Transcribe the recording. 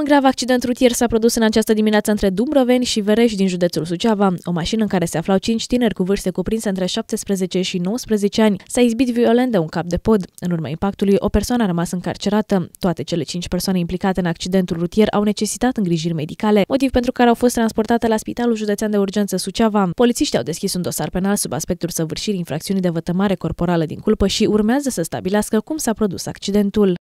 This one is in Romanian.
Un grav accident rutier s-a produs în această dimineață între Dumbrăveni și Vereș din județul Suceava. O mașină în care se aflau cinci tineri cu vârste cuprinse între 17 și 19 ani s-a izbit violent de un cap de pod. În urma impactului, o persoană a rămas încarcerată. Toate cele cinci persoane implicate în accidentul rutier au necesitat îngrijiri medicale, motiv pentru care au fost transportate la Spitalul Județean de Urgență Suceava. Polițiștii au deschis un dosar penal sub aspectul săvârșirii infracțiunii de vătămare corporală din culpă și urmează să stabilească cum s-a produs accidentul.